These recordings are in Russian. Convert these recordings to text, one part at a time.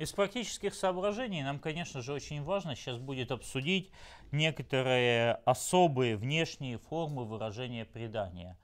Из практических соображений нам, конечно же, очень важно сейчас будет обсудить некоторые особые внешние формы выражения предания.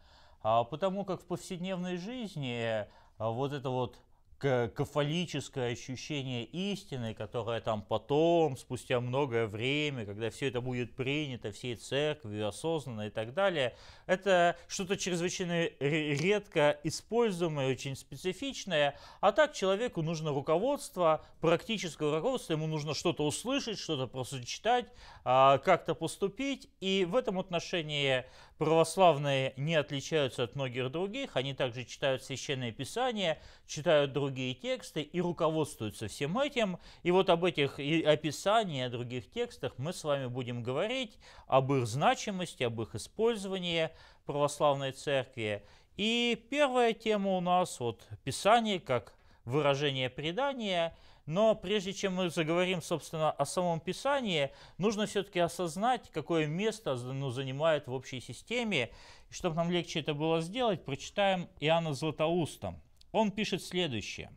А потому как в повседневной жизни а, вот это вот кафолическое ощущение истины, которое там потом, спустя многое время, когда все это будет принято всей церковью, осознанно и так далее, это что-то чрезвычайно редко используемое, очень специфичное, а так человеку нужно руководство, практическое руководство, ему нужно что-то услышать, что-то просто читать, а, как-то поступить, и в этом отношении Православные не отличаются от многих других, они также читают священное писание, читают другие тексты и руководствуются всем этим. И вот об этих описаниях, о других текстах мы с вами будем говорить, об их значимости, об их использовании православной церкви. И первая тема у нас, вот Писание как выражение предания – но прежде чем мы заговорим, собственно, о самом Писании, нужно все-таки осознать, какое место оно ну, занимает в общей системе. И чтобы нам легче это было сделать, прочитаем Иоанна Златоуста. Он пишет следующее.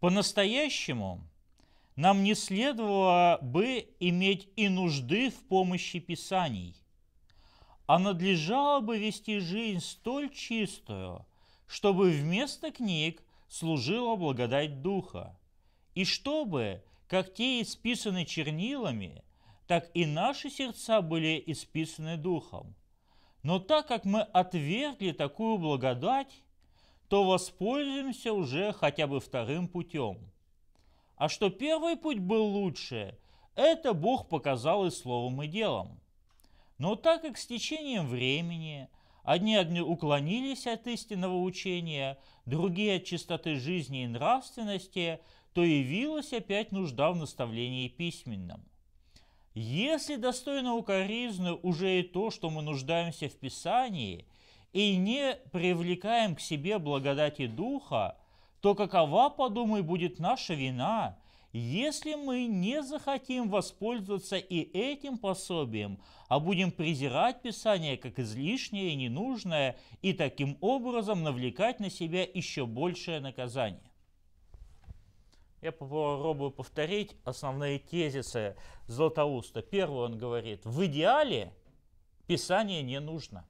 «По-настоящему нам не следовало бы иметь и нужды в помощи Писаний, а надлежало бы вести жизнь столь чистую, чтобы вместо книг служила благодать Духа. И чтобы, как те исписаны чернилами, так и наши сердца были исписаны Духом. Но так как мы отвергли такую благодать, то воспользуемся уже хотя бы вторым путем. А что первый путь был лучше, это Бог показал и словом, и делом. Но так как с течением времени одни одни уклонились от истинного учения, другие от чистоты жизни и нравственности, то явилась опять нужда в наставлении письменном. Если достойно укоризны уже и то, что мы нуждаемся в Писании, и не привлекаем к себе благодати Духа, то какова, подумай, будет наша вина, если мы не захотим воспользоваться и этим пособием, а будем презирать Писание как излишнее и ненужное, и таким образом навлекать на себя еще большее наказание. Я попробую повторить основные тезисы Златоуста. Первый он говорит, в идеале Писание не нужно.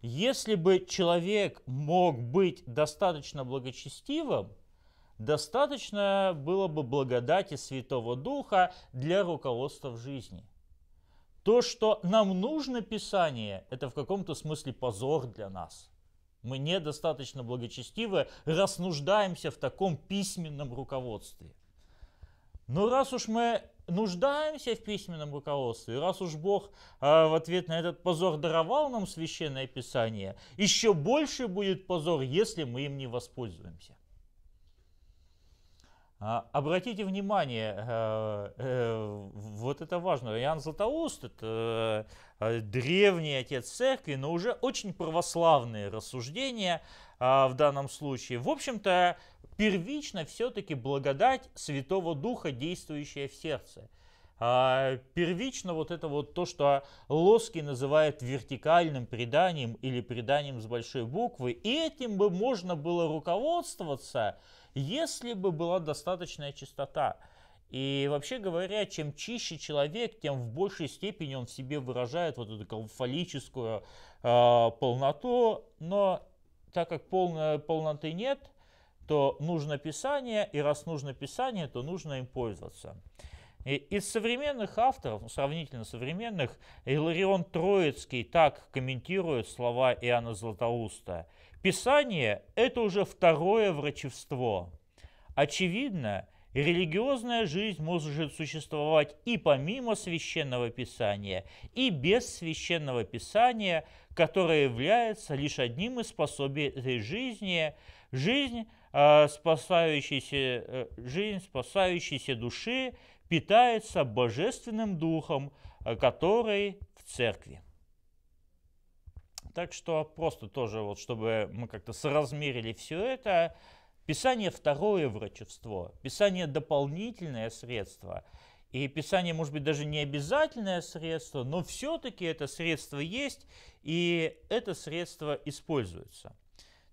Если бы человек мог быть достаточно благочестивым, Достаточно было бы благодати Святого Духа для руководства в жизни. То, что нам нужно Писание, это в каком-то смысле позор для нас. Мы недостаточно благочестивы, раз нуждаемся в таком письменном руководстве. Но раз уж мы нуждаемся в письменном руководстве, раз уж Бог э, в ответ на этот позор даровал нам священное писание, еще больше будет позор, если мы им не воспользуемся. А, обратите внимание, э, э, вот это важно, Иоанн Златоуст, это э, древний отец церкви, но уже очень православные рассуждения а, в данном случае. В общем-то, первично все-таки благодать Святого Духа, действующая в сердце. А, первично вот это вот то, что Лоски называет вертикальным преданием или преданием с большой буквы. И этим бы можно было руководствоваться – если бы была достаточная чистота. И вообще говоря, чем чище человек, тем в большей степени он в себе выражает вот эту фаллическую э, а, полноту. Но так как полной полноты нет, то нужно Писание, и раз нужно Писание, то нужно им пользоваться. И из современных авторов, ну, сравнительно современных, Иларион Троицкий так комментирует слова Иоанна Златоуста – Писание – это уже второе врачевство. Очевидно, религиозная жизнь может существовать и помимо Священного Писания, и без Священного Писания, которое является лишь одним из способий этой жизни, жизнь, э, спасающейся, э, жизнь спасающейся души питается Божественным Духом, э, который в Церкви. Так что просто тоже, вот, чтобы мы как-то соразмерили все это, писание второе врачевство, писание дополнительное средство. И писание, может быть, даже не обязательное средство, но все-таки это средство есть, и это средство используется.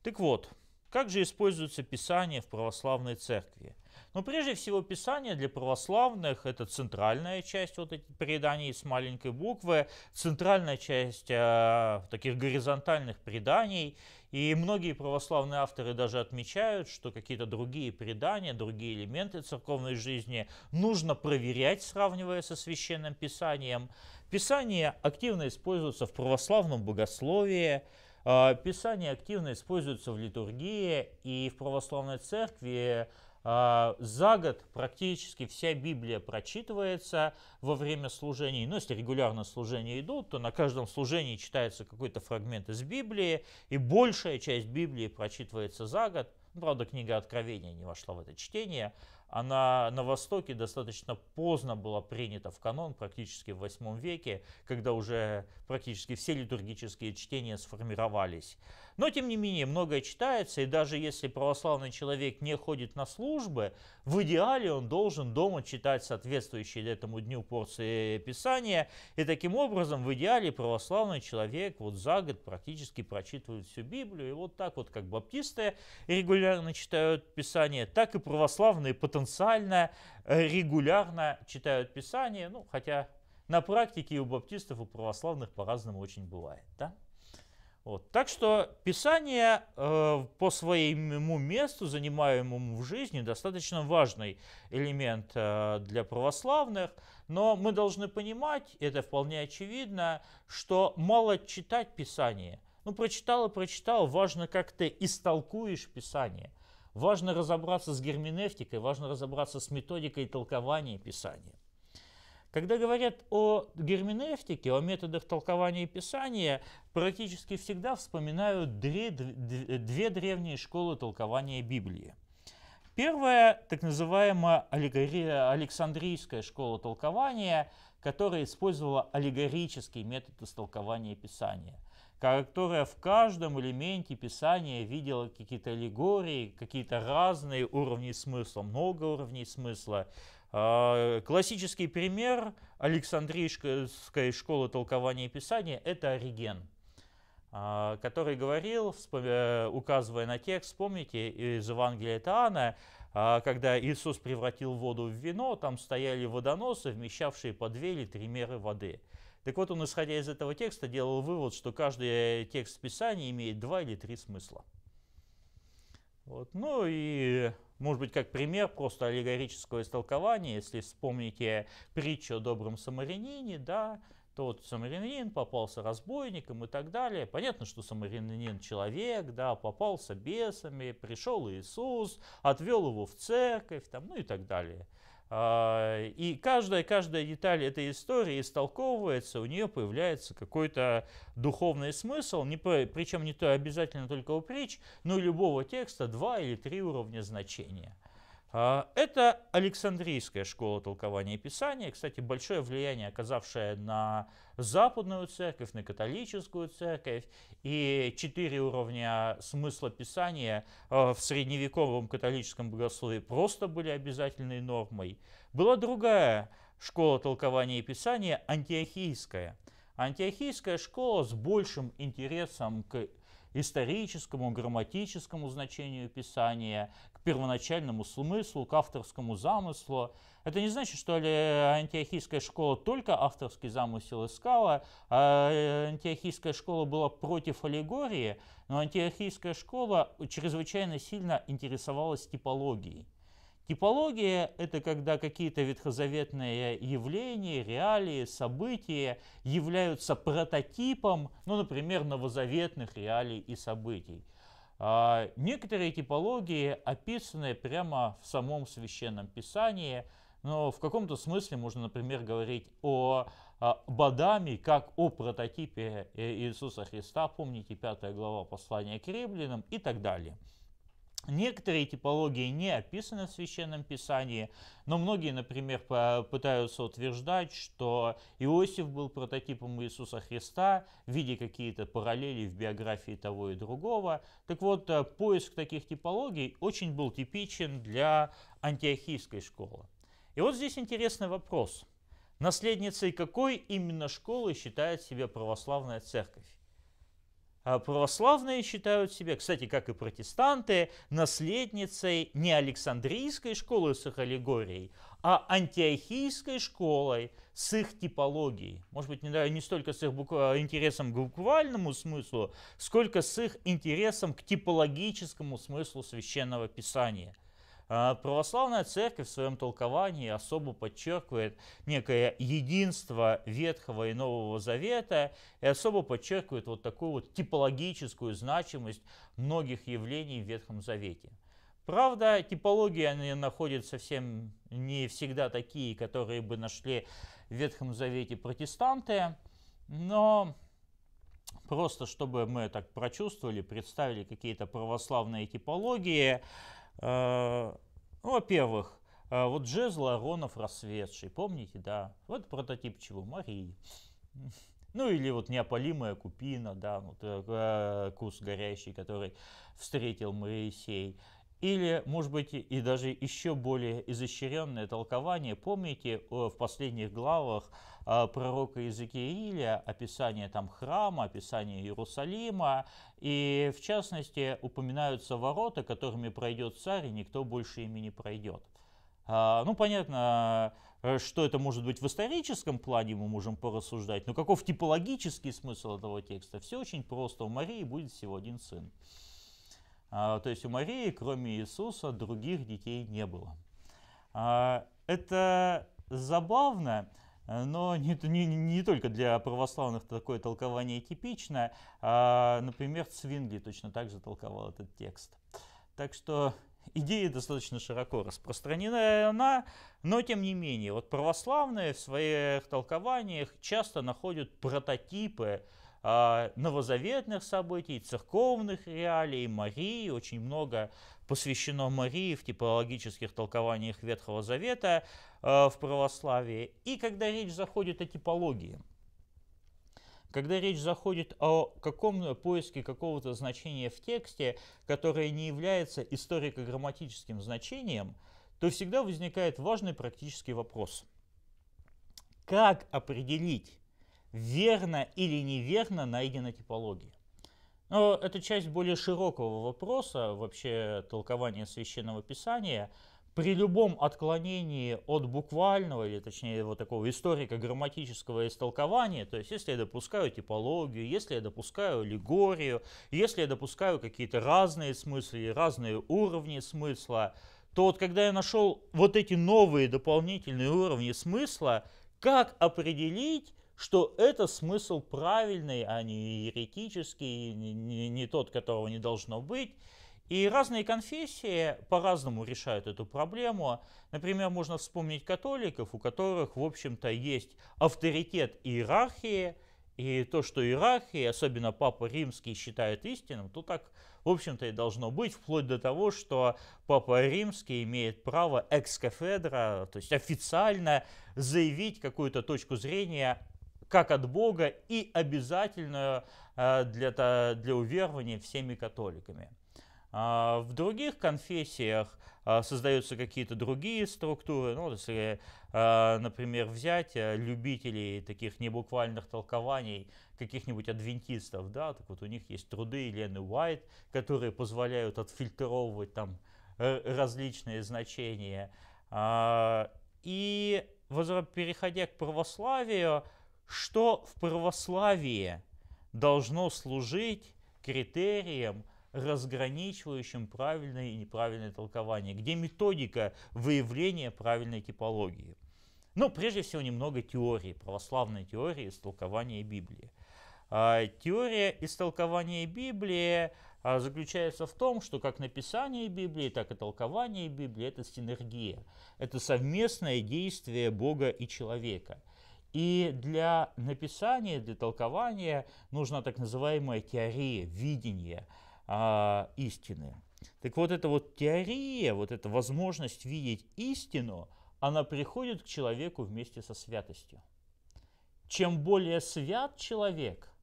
Так вот, как же используется писание в православной церкви? Но прежде всего Писание для православных – это центральная часть вот этих преданий с маленькой буквы, центральная часть э, таких горизонтальных преданий. И многие православные авторы даже отмечают, что какие-то другие предания, другие элементы церковной жизни нужно проверять, сравнивая со Священным Писанием. Писание активно используется в православном богословии, э, Писание активно используется в литургии и в православной церкви а, за год практически вся Библия прочитывается во время служений. Ну, если регулярно служения идут, то на каждом служении читается какой-то фрагмент из Библии, и большая часть Библии прочитывается за год. Ну, правда, книга Откровения не вошла в это чтение. Она на Востоке достаточно поздно была принята в канон, практически в VIII веке, когда уже практически все литургические чтения сформировались. Но, тем не менее, многое читается, и даже если православный человек не ходит на службы, в идеале он должен дома читать соответствующие этому дню порции Писания, и таким образом в идеале православный человек вот за год практически прочитывает всю Библию, и вот так вот, как баптисты регулярно читают Писание, так и православные потенциально э, регулярно читают Писание, ну, хотя на практике и у баптистов, и у православных по-разному очень бывает, да? Вот. Так что Писание э, по своему месту, занимаемому в жизни, достаточно важный элемент э, для православных, но мы должны понимать, это вполне очевидно, что мало читать Писание. Ну, прочитал и прочитал, важно, как ты истолкуешь Писание. Важно разобраться с герменевтикой, важно разобраться с методикой толкования Писания. Когда говорят о герменевтике, о методах толкования и писания, практически всегда вспоминают две, древние школы толкования Библии. Первая, так называемая Александрийская школа толкования, которая использовала аллегорический метод истолкования Писания которая в каждом элементе Писания видела какие-то аллегории, какие-то разные уровни смысла, много уровней смысла. А, классический пример Александрийской школы толкования и писания – это Ориген, а, который говорил, э, указывая на текст, помните, из Евангелия Таана, а, когда Иисус превратил воду в вино, там стояли водоносы, вмещавшие по две или три меры воды. Так вот, он, исходя из этого текста, делал вывод, что каждый э, текст Писания имеет два или три смысла. Вот. Ну и может быть, как пример просто аллегорического истолкования, если вспомните притчу о добром самарянине, да, то вот самарянин попался разбойником и так далее. Понятно, что самарянин человек, да, попался бесами, пришел Иисус, отвел его в церковь, там, ну и так далее. А, и каждая, каждая деталь этой истории истолковывается, у нее появляется какой-то духовный смысл, не, причем не то обязательно только у притч, но и любого текста два или три уровня значения. А, это Александрийская школа толкования писания, кстати, большое влияние оказавшее на западную церковь, на католическую церковь, и четыре уровня смысла писания э, в средневековом католическом богословии просто были обязательной нормой. Была другая школа толкования писания, антиохийская. Антиохийская школа с большим интересом к историческому, грамматическому значению Писания, к первоначальному смыслу, к авторскому замыслу. Это не значит, что антиохийская школа только авторский замысел искала, а э, антиохийская школа была против аллегории, но антиохийская школа чрезвычайно сильно интересовалась типологией. Типология – это когда какие-то ветхозаветные явления, реалии, события являются прототипом, ну, например, новозаветных реалий и событий. А, некоторые типологии описаны прямо в самом Священном Писании, но в каком-то смысле можно, например, говорить о а, Бадами, как о прототипе э, Иисуса Христа, помните 5 глава послания к римлянам и так далее. Некоторые типологии не описаны в Священном Писании, но многие, например, пытаются утверждать, что Иосиф был прототипом Иисуса Христа, видя какие-то параллели в биографии того и другого. Так вот, э, поиск таких типологий очень был типичен для антиохийской школы. И вот здесь интересный вопрос. Наследницей какой именно школы считает себя православная церковь? А православные считают себя, кстати, как и протестанты, наследницей не Александрийской школы с их аллегорией, а антиохийской школой с их типологией. Может быть, не, не столько с их буква, интересом к буквальному смыслу, сколько с их интересом к типологическому смыслу священного писания – а, православная церковь в своем толковании особо подчеркивает некое единство Ветхого и Нового Завета и особо подчеркивает вот такую вот типологическую значимость многих явлений в Ветхом Завете. Правда, типологии они находят совсем не всегда такие, которые бы нашли в Ветхом Завете протестанты, но просто чтобы мы так прочувствовали, представили какие-то православные типологии, Э, ну, во-первых, э, вот джез Ларонов «Рассветший», помните, да? Вот прототип чего? Марии. Ну или вот неопалимая купина, да, вот, э, э кус горящий, который встретил Моисей. Или, может быть, и даже еще более изощренное толкование. Помните э, в последних главах э, пророка Иезекииля описание там храма, описание Иерусалима, и в частности упоминаются ворота, которыми пройдет царь, и никто больше ими не пройдет. А, ну, понятно, э, что это может быть в историческом плане, мы можем порассуждать, но каков типологический смысл этого текста? Все очень просто. У Марии будет всего один сын. А, то есть у Марии, кроме Иисуса, других детей не было. А, это забавно, но не, не, не только для православных такое толкование типично. А, например, Цвингли точно так же толковал этот текст. Так что идея достаточно широко распространена, она, но тем не менее, вот православные в своих толкованиях часто находят прототипы а, новозаветных событий, церковных реалий, Марии. Очень много посвящено Марии в типологических толкованиях Ветхого Завета а, в православии. И когда речь заходит о типологии, когда речь заходит о каком поиске какого-то значения в тексте, которое не является историко-грамматическим значением, то всегда возникает важный практический вопрос. Как определить верно или неверно найдена типология. Но это часть более широкого вопроса, вообще толкования Священного Писания. При любом отклонении от буквального, или точнее вот такого историко-грамматического истолкования, то есть если я допускаю типологию, если я допускаю аллегорию, если я допускаю какие-то разные смыслы, разные уровни смысла, то вот когда я нашел вот эти новые дополнительные уровни смысла, как определить, что это смысл правильный, а не еретический, не, не тот, которого не должно быть. И разные конфессии по-разному решают эту проблему. Например, можно вспомнить католиков, у которых, в общем-то, есть авторитет иерархии, и то, что иерархии, особенно Папа Римский, считает истинным, то так, в общем-то, и должно быть, вплоть до того, что Папа Римский имеет право экс-кафедра, то есть официально заявить какую-то точку зрения как от Бога и обязательную э, для, для уверования всеми католиками. А, в других конфессиях а, создаются какие-то другие структуры. Ну, если, э, например, взять э, любителей таких небуквальных толкований каких-нибудь адвентистов, да, так вот у них есть труды Елены Уайт, которые позволяют отфильтровывать там различные значения. А, и переходя к православию, что в православии должно служить критерием, разграничивающим правильное и неправильное толкование, где методика выявления правильной типологии. Но ну, прежде всего немного теории, православной теории истолкования Библии. А, теория истолкования Библии а, заключается в том, что как написание Библии, так и толкование Библии – это синергия, это совместное действие Бога и человека – и для написания, для толкования нужна так называемая теория видения э, истины. Так вот, эта вот теория, вот эта возможность видеть истину, она приходит к человеку вместе со святостью. Чем более свят человек,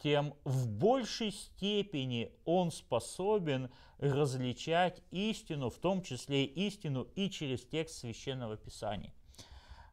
тем в большей степени он способен различать истину, в том числе истину и через текст священного писания.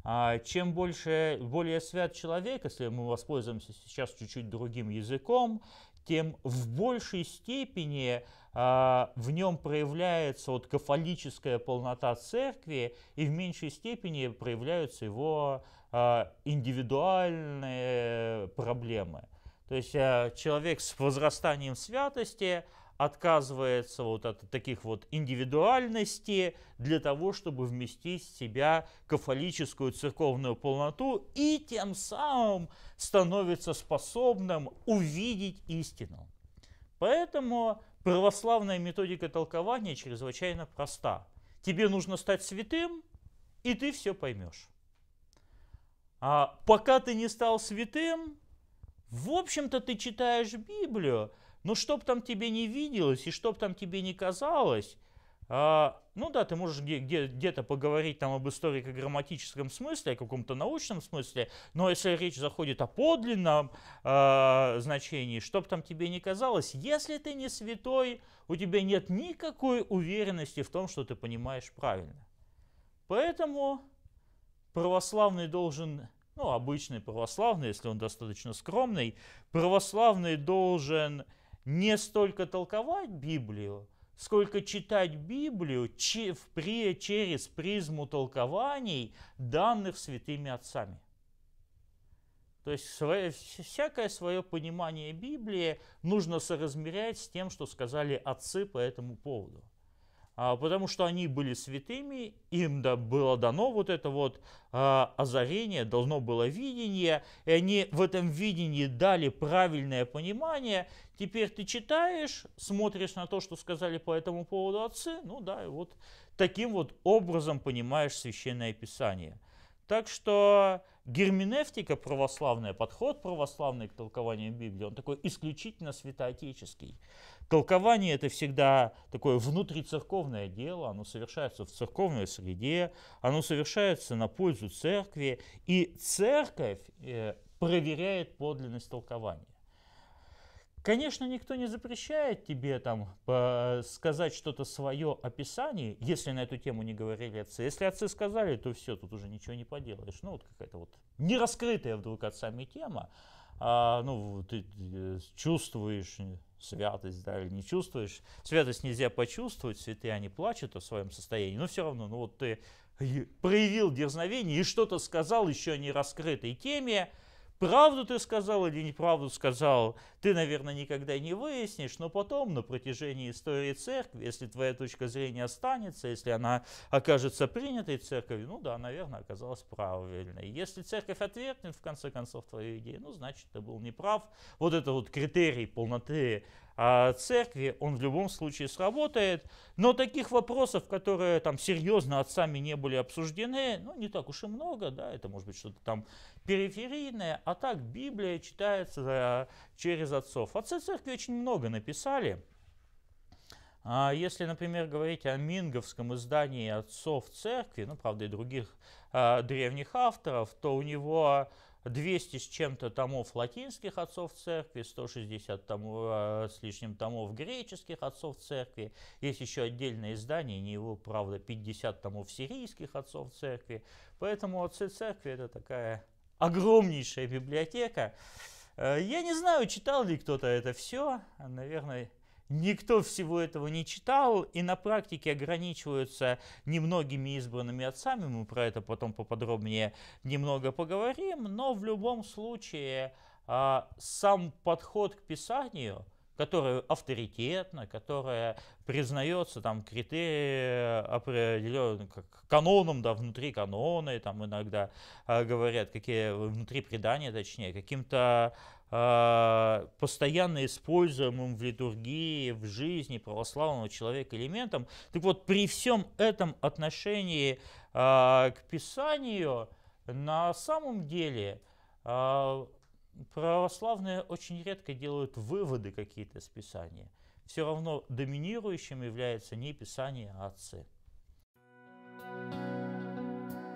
А чем больше, более свят человек, если мы воспользуемся сейчас чуть-чуть другим языком, тем в большей степени а, в нем проявляется вот кафолическая полнота церкви, и в меньшей степени проявляются его а, индивидуальные э, проблемы. То есть человек с возрастанием святости отказывается вот от таких вот индивидуальностей для того, чтобы вместить в себя кафолическую церковную полноту и тем самым становится способным увидеть истину. Поэтому православная методика толкования чрезвычайно проста. Тебе нужно стать святым, и ты все поймешь. А пока ты не стал святым, в общем-то ты читаешь Библию, но «Ну, чтоб там тебе не виделось и чтоб там тебе не казалось, а, ну да, ты можешь где-то где поговорить там об историко-грамматическом смысле, о каком-то научном смысле, но если речь заходит о подлинном а, значении, что бы там тебе не казалось, если ты не святой, у тебя нет никакой уверенности в том, что ты понимаешь правильно. Поэтому православный должен, ну обычный православный, если он достаточно скромный, православный должен не столько толковать Библию, сколько читать Библию через призму толкований, данных святыми отцами. То есть свое, всякое свое понимание Библии нужно соразмерять с тем, что сказали отцы по этому поводу. А, потому что они были святыми, им да, было дано вот это вот а, озарение, должно было видение, и они в этом видении дали правильное понимание. Теперь ты читаешь, смотришь на то, что сказали по этому поводу отцы, ну да, и вот таким вот образом понимаешь Священное Писание. Так что герменевтика православная, подход православный к толкованию Библии, он такой исключительно святоотеческий. Толкование это всегда такое внутрицерковное дело, оно совершается в церковной среде, оно совершается на пользу церкви, и церковь э, проверяет подлинность толкования. Конечно, никто не запрещает тебе там сказать что-то свое о если на эту тему не говорили отцы. Если отцы сказали, то все, тут уже ничего не поделаешь. Ну, вот какая-то вот нераскрытая вдруг отцами тема. А, ну, ты э, чувствуешь святость, да, или не чувствуешь. Святость нельзя почувствовать, святые они плачут о своем состоянии, но все равно, ну вот ты проявил дерзновение и что-то сказал еще не раскрытой теме, Правду ты сказал или неправду сказал, ты, наверное, никогда не выяснишь, но потом на протяжении истории церкви, если твоя точка зрения останется, если она окажется принятой церковью, ну да, наверное, оказалась правильной. Если церковь отвергнет, в конце концов, твою идею, ну, значит, ты был неправ. Вот это вот критерий полноты церкви, он в любом случае сработает. Но таких вопросов, которые там серьезно отцами не были обсуждены, ну не так уж и много, да, это может быть что-то там периферийное, а так Библия читается э, через отцов. Отцы церкви очень много написали. А если, например, говорить о минговском издании отцов церкви, ну, правда, и других э, древних авторов, то у него 200 с чем-то томов латинских отцов церкви, 160 тому, а, с лишним томов греческих отцов церкви. Есть еще отдельное издание, не его, правда, 50 томов сирийских отцов церкви. Поэтому отцы церкви это такая огромнейшая библиотека. Э, я не знаю, читал ли кто-то это все. Наверное, Никто всего этого не читал, и на практике ограничиваются немногими избранными отцами. Мы про это потом поподробнее немного поговорим. Но в любом случае а, сам подход к писанию – которая авторитетна, которая признается там критерии определенным как каноном, да, внутри каноны, там иногда э, говорят, какие внутри предания, точнее, каким-то э, постоянно используемым в литургии, в жизни православного человека элементом. Так вот, при всем этом отношении э, к Писанию, на самом деле, э, православные очень редко делают выводы какие-то из Писания. Все равно доминирующим является не Писание, а отцы.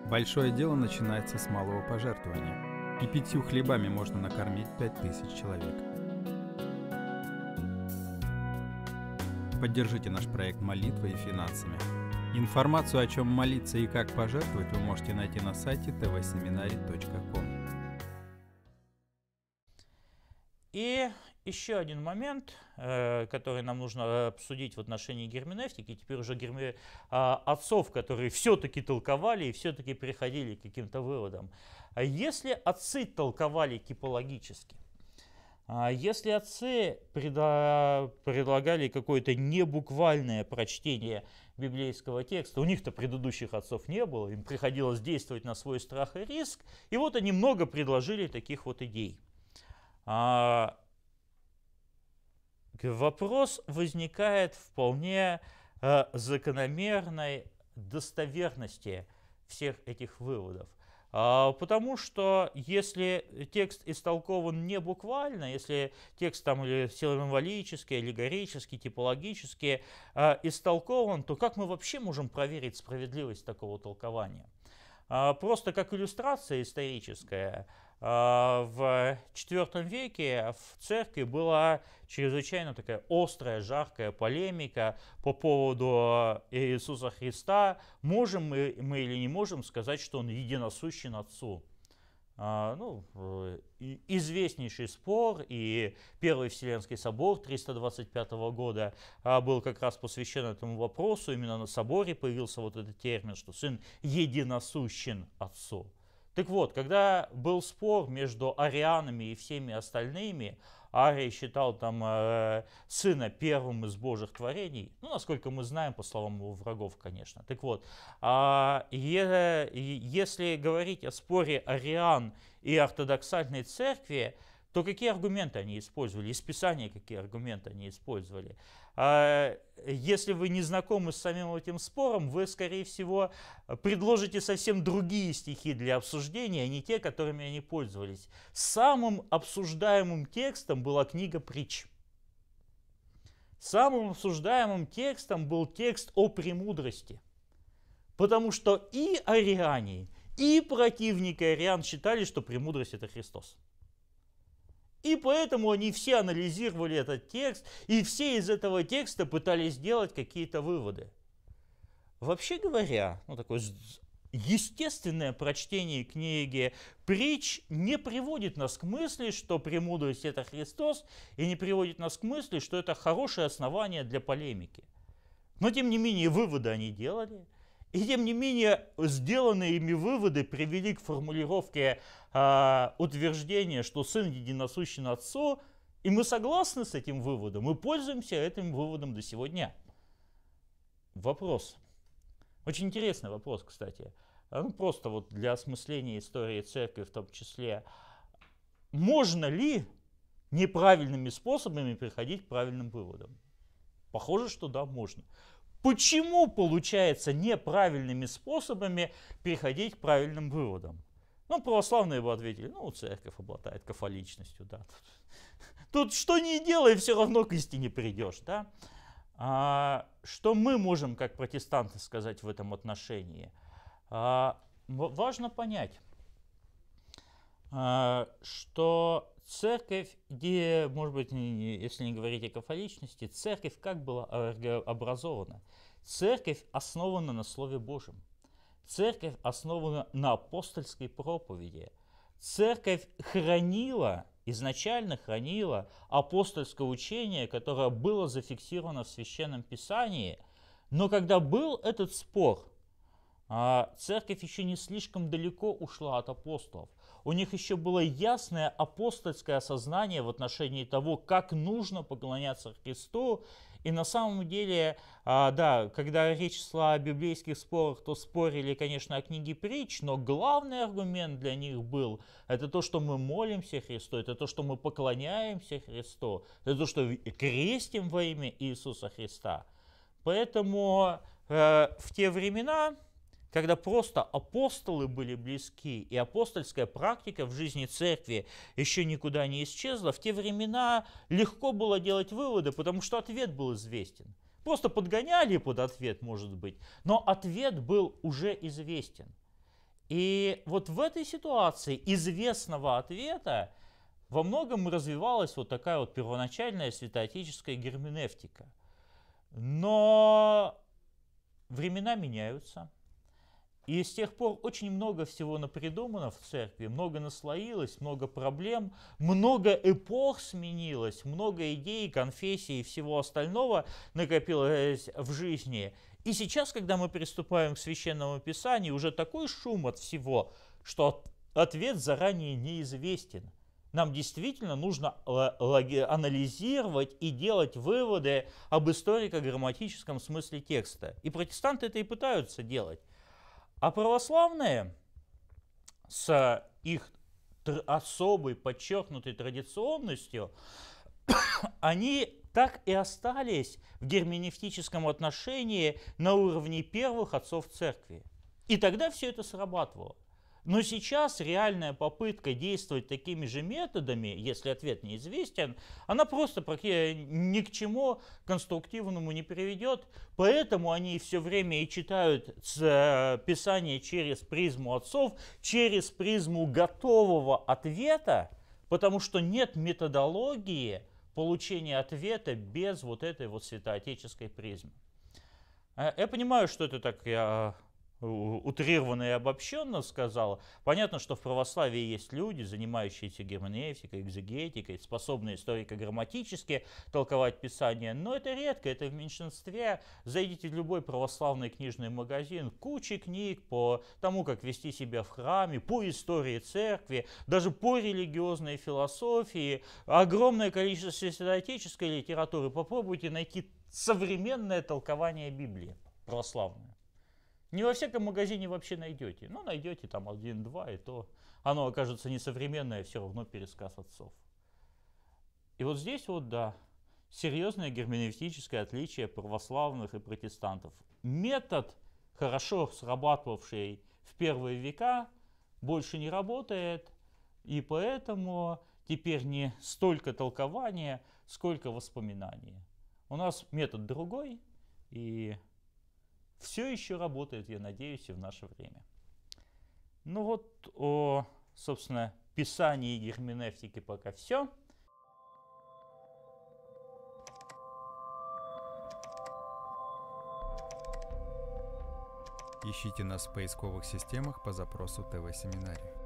Большое дело начинается с малого пожертвования. И пятью хлебами можно накормить пять тысяч человек. Поддержите наш проект молитвой и финансами. Информацию, о чем молиться и как пожертвовать, вы можете найти на сайте tvseminary.com. И еще один момент, э, который нам нужно обсудить в отношении герменевтики, теперь уже герме... А, отцов, которые все-таки толковали и все-таки приходили к каким-то выводам. А если отцы толковали типологически, а если отцы предлагали какое-то небуквальное прочтение библейского текста, у них-то предыдущих отцов не было, им приходилось действовать на свой страх и риск, и вот они много предложили таких вот идей – а, вопрос возникает вполне а, закономерной достоверности всех этих выводов. А, потому что если текст истолкован не буквально, если текст там или силовимволический, аллегорический, типологически э, истолкован, то как мы вообще можем проверить справедливость такого толкования? А, просто как иллюстрация историческая – а, в IV веке в церкви была чрезвычайно такая острая, жаркая полемика по поводу э, Иисуса Христа. Можем мы, мы или не можем сказать, что Он единосущен Отцу? А, ну, э, известнейший спор, и Первый Вселенский собор 325 года а, был как раз посвящен этому вопросу. Именно на соборе появился вот этот термин, что сын единосущен отцу. Так вот, когда был спор между арианами и всеми остальными, Арий считал там э, сына первым из божьих творений, ну, насколько мы знаем, по словам его врагов, конечно. Так вот, э, э, если говорить о споре ариан и ортодоксальной церкви, то какие аргументы они использовали, из Писания какие аргументы они использовали. А, если вы не знакомы с самим этим спором, вы, скорее всего, предложите совсем другие стихи для обсуждения, а не те, которыми они пользовались. Самым обсуждаемым текстом была книга «Притч». Самым обсуждаемым текстом был текст о премудрости. Потому что и ариане, и противники ариан считали, что премудрость – это Христос. И поэтому они все анализировали этот текст, и все из этого текста пытались сделать какие-то выводы. Вообще говоря, ну такое естественное прочтение книги притч не приводит нас к мысли, что премудрость это Христос, и не приводит нас к мысли, что это хорошее основание для полемики. Но тем не менее выводы они делали – и тем не менее, сделанные ими выводы привели к формулировке э, утверждения, что сын единосущен отцу, и мы согласны с этим выводом, мы пользуемся этим выводом до сегодня. Вопрос. Очень интересный вопрос, кстати. А, ну, просто вот для осмысления истории церкви в том числе. Можно ли неправильными способами приходить к правильным выводам? Похоже, что да, можно. Почему получается неправильными способами переходить к правильным выводам? Ну, православные бы ответили, ну, церковь обладает кафоличностью, да. Тут что не делай, все равно к истине придешь, да. А, что мы можем, как протестанты, сказать в этом отношении? А, важно понять, а, что церковь, где, может быть, если не говорить о кафоличности, церковь как была образована? Церковь основана на Слове Божьем. Церковь основана на апостольской проповеди. Церковь хранила, изначально хранила апостольское учение, которое было зафиксировано в Священном Писании. Но когда был этот спор, а, церковь еще не слишком далеко ушла от апостолов у них еще было ясное апостольское осознание в отношении того, как нужно поклоняться Христу. И на самом деле, а, да, когда речь шла о библейских спорах, то спорили, конечно, о книге притч, но главный аргумент для них был, это то, что мы молимся Христу, это то, что мы поклоняемся Христу, это то, что крестим во имя Иисуса Христа. Поэтому э, в те времена когда просто апостолы были близки, и апостольская практика в жизни церкви еще никуда не исчезла, в те времена легко было делать выводы, потому что ответ был известен. Просто подгоняли под ответ, может быть, но ответ был уже известен. И вот в этой ситуации известного ответа во многом развивалась вот такая вот первоначальная святоотеческая герменевтика. Но времена меняются – и с тех пор очень много всего напридумано в церкви, много наслоилось, много проблем, много эпох сменилось, много идей, конфессий и всего остального накопилось в жизни. И сейчас, когда мы приступаем к Священному Писанию, уже такой шум от всего, что ответ заранее неизвестен. Нам действительно нужно э, анализировать и делать выводы об историко-грамматическом смысле текста. И протестанты это и пытаются делать. А православные с их особой подчеркнутой традиционностью, они так и остались в герменевтическом отношении на уровне первых отцов церкви. И тогда все это срабатывало. Но сейчас реальная попытка действовать такими же методами, если ответ неизвестен, она просто э, ни к чему конструктивному не приведет. Поэтому они все время и читают э, Писание через призму отцов, через призму готового ответа, потому что нет методологии получения ответа без вот этой вот святоотеческой призмы. Э, я понимаю, что это так я утрированно и обобщенно сказала. Понятно, что в православии есть люди, занимающиеся герменевтикой, экзегетикой, способные историко-грамматически толковать Писание, но это редко, это в меньшинстве. Зайдите в любой православный книжный магазин, куча книг по тому, как вести себя в храме, по истории церкви, даже по религиозной философии, огромное количество среднеотеческой литературы. Попробуйте найти современное толкование Библии православное. Не во всяком магазине вообще найдете. Ну, найдете там один-два, и то оно окажется несовременное, все равно пересказ отцов. И вот здесь вот, да, серьезное герменевтическое отличие православных и протестантов. Метод, хорошо срабатывавший в первые века, больше не работает, и поэтому теперь не столько толкования, сколько воспоминания. У нас метод другой, и все еще работает, я надеюсь, и в наше время. Ну вот о, собственно, писании герменевтики пока все. Ищите нас в поисковых системах по запросу ТВ-семинарий.